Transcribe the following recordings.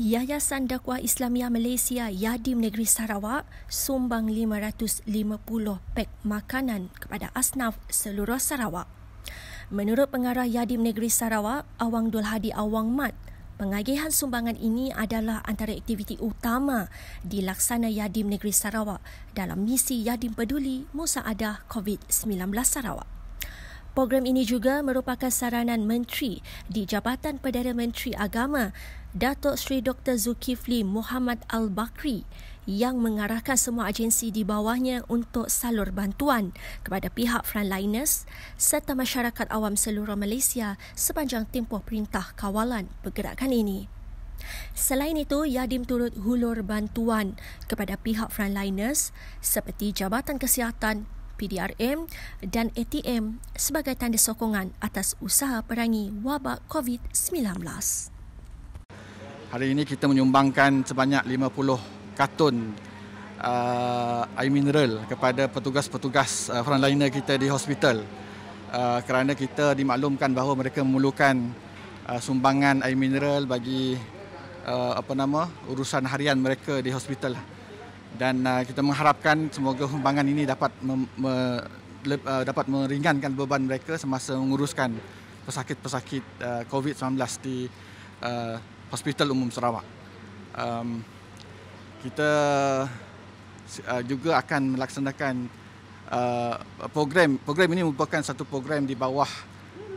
Yayasan Dakwah Islamia Malaysia Yadim Negeri Sarawak sumbang 550 pek makanan kepada asnaf seluruh Sarawak. Menurut pengarah Yadim Negeri Sarawak, Awang Dul Hadi Awang Mat, pengagihan sumbangan ini adalah antara aktiviti utama dilaksana Yadim Negeri Sarawak dalam misi Yadim Peduli Musa COVID-19 Sarawak. Program ini juga merupakan saranan menteri di Jabatan Perdana Menteri Agama Datuk Seri Dr. Zulkifli Muhammad Al-Bakri yang mengarahkan semua agensi di bawahnya untuk salur bantuan kepada pihak frontliners serta masyarakat awam seluruh Malaysia sepanjang tempoh perintah kawalan pergerakan ini. Selain itu, Yadim turut hulur bantuan kepada pihak frontliners seperti Jabatan Kesihatan, PDRM dan ATM sebagai tanda sokongan atas usaha perangi wabak COVID-19. Hari ini kita menyumbangkan sebanyak 50 katun uh, air mineral kepada petugas-petugas uh, frontliner kita di hospital uh, kerana kita dimaklumkan bahawa mereka memerlukan uh, sumbangan air mineral bagi uh, apa nama urusan harian mereka di hospital dan uh, kita mengharapkan semoga humpangan ini dapat mem, me, le, uh, dapat meringankan beban mereka semasa menguruskan pesakit-pesakit uh, COVID-19 di uh, Hospital Umum Sarawak. Um, kita uh, juga akan melaksanakan uh, program program ini merupakan satu program di bawah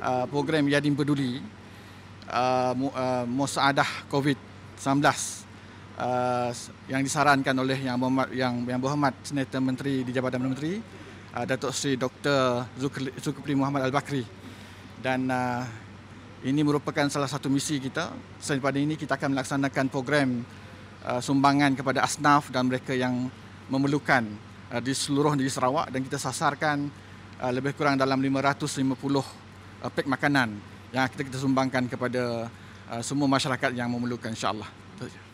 uh, program Yadin Peduli uh, uh, Musaadah COVID-19 Uh, yang disarankan oleh yang berhormat, yang yang berhormat Senator Menteri di Jabatan Menteri uh, Datuk Seri Dr Zulkifli Muhammad Al Bakri dan uh, ini merupakan salah satu misi kita selain pada ini kita akan melaksanakan program uh, sumbangan kepada asnaf dan mereka yang memerlukan uh, di seluruh negeri Sarawak dan kita sasarkan uh, lebih kurang dalam 550 uh, pek makanan yang kita kita sumbangkan kepada uh, semua masyarakat yang memerlukan insyaallah Terima